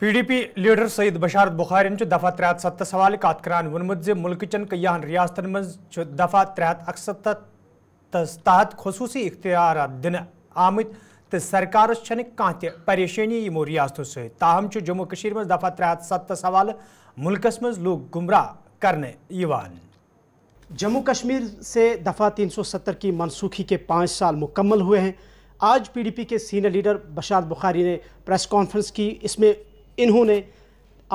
PDP leader Saeed बशारत बुखार दफा त्रे हथ सत्त सवाल कत करान वोनमुत मुल्क चन कयान रियासतन मज दफा त्रे हथ अकसत तहत खसूसी इख्तियार दिन आमित तो सरकार कह परेशानी यमो रियासतों ताहम जम्मू कश्मीर मज दफा त्रे हथ सत्त सवाल मुल्कस मज लू गुमराह कर जम्मू कश्मीर से दफ़ा 370 की मनसूखी के पाँच साल मुकम्मल हुए हैं आज पीडीपी के सीनियर लीडर बशार बुखारी ने प्रेस कॉन्फ्रेंस की इसमें इन्होंने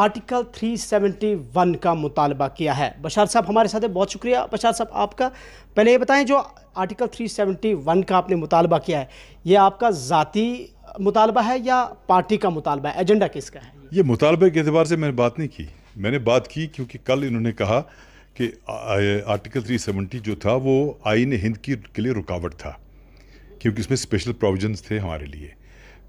आर्टिकल 371 का मुतालबा किया है बशार साहब हमारे साथ है बहुत शुक्रिया बशार साहब आपका पहले ये बताएं जो आर्टिकल 371 का आपने मुतालबा किया है ये आपका ज़ाती मुतालबा है या पार्टी का मुतालबा है एजेंडा किसका है ये मुतालबे के अतबार से मैंने बात नहीं की मैंने बात की क्योंकि कल इन्होंने कहा कि आर्टिकल 370 जो था वो आइन हिंद की के लिए रुकावट था क्योंकि उसमें स्पेशल प्रोविजंस थे हमारे लिए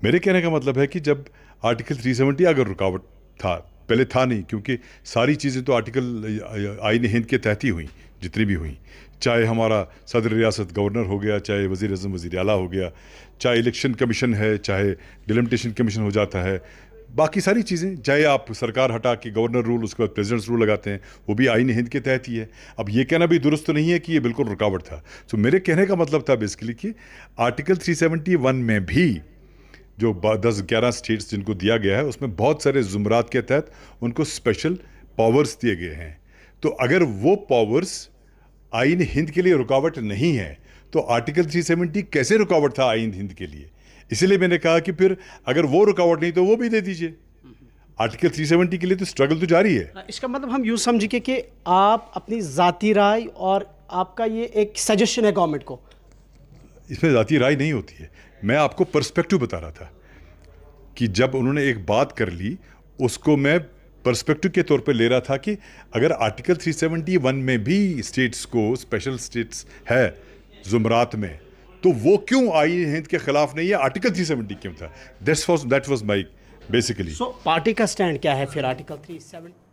मेरे कहने का मतलब है कि जब आर्टिकल 370 अगर रुकावट था पहले था नहीं क्योंकि सारी चीज़ें तो आर्टिकल आइन हिंद के तहत ही हुई जितनी भी हुई चाहे हमारा सदर रियासत गवर्नर हो गया चाहे वज़ी अजम वज़ी अला हो गया चाहे इलेक्शन कमीशन है चाहे डिलिमिटेशन कमीशन हो जाता है बाकी सारी चीज़ें चाहे आप सरकार हटा के गवर्नर रूल उसके बाद प्रेजिडेंट्स रूल लगाते हैं वो भी आइन हिंद के तहत ही है अब ये कहना भी दुरुस्त नहीं है कि ये बिल्कुल रुकावट था तो मेरे कहने का मतलब था बेसिकली कि आर्टिकल 371 में भी जो दस ग्यारह स्टेट्स जिनको दिया गया है उसमें बहुत सारे ज़ुमरात के तहत उनको स्पेशल पावर्स दिए गए हैं तो अगर वो पावर्स आइन हिंद के लिए रुकावट नहीं है तो आर्टिकल 370 कैसे रुकावट था आइन हिंद के लिए इसीलिए मैंने कहा कि फिर अगर वो रुकावट नहीं तो वो भी दे दीजिए आर्टिकल 370 के लिए तो स्ट्रगल तो जारी है इसका मतलब हम यूँ समझिए कि आप अपनी जाति राय और आपका ये एक सजेशन है गवर्नमेंट को इसमें ज़ाती राय नहीं होती है मैं आपको पर्सपेक्टिव बता रहा था कि जब उन्होंने एक बात कर ली उसको मैं पर्सपेक्टिव के तौर पर ले रहा था कि अगर आर्टिकल 371 में भी स्टेट्स को स्पेशल स्टेट्स है जुमरात में तो वो क्यों आई हिंद के खिलाफ नहीं है आर्टिकल 370 क्यों था that's was that was my basically so party का स्टैंड क्या है फिर आर्टिकल 370